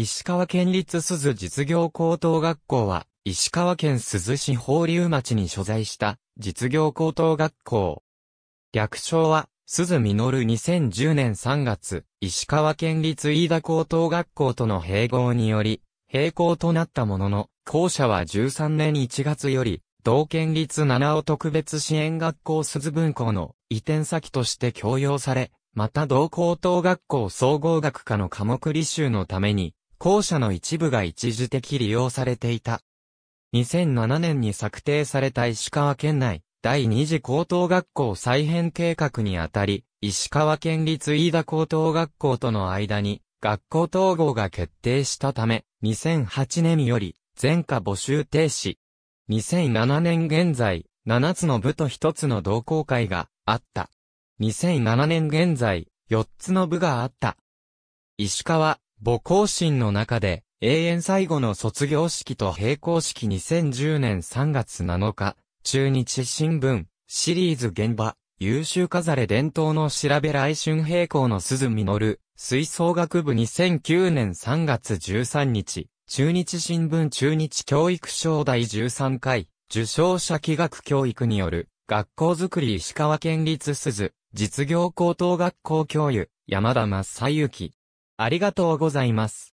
石川県立鈴実業高等学校は、石川県鈴市法隆町に所在した実業高等学校。略称は、鈴実2010年3月、石川県立飯田高等学校との併合により、並行となったものの、校舎は13年1月より、同県立七尾特別支援学校鈴分校の移転先として供用され、また同高等学校総合学科の科目履修のために、校舎の一部が一時的利用されていた。2007年に策定された石川県内第二次高等学校再編計画にあたり、石川県立飯田高等学校との間に学校統合が決定したため、2008年より全科募集停止。2007年現在、7つの部と1つの同好会があった。2007年現在、4つの部があった。石川、母校心の中で、永遠最後の卒業式と並行式2010年3月7日、中日新聞、シリーズ現場、優秀飾れ伝統の調べ来春並行の鈴実、吹奏楽部2009年3月13日、中日新聞中日教育賞第13回、受賞者器学教育による、学校づくり石川県立鈴、実業高等学校教諭、山田正幸、ありがとうございます。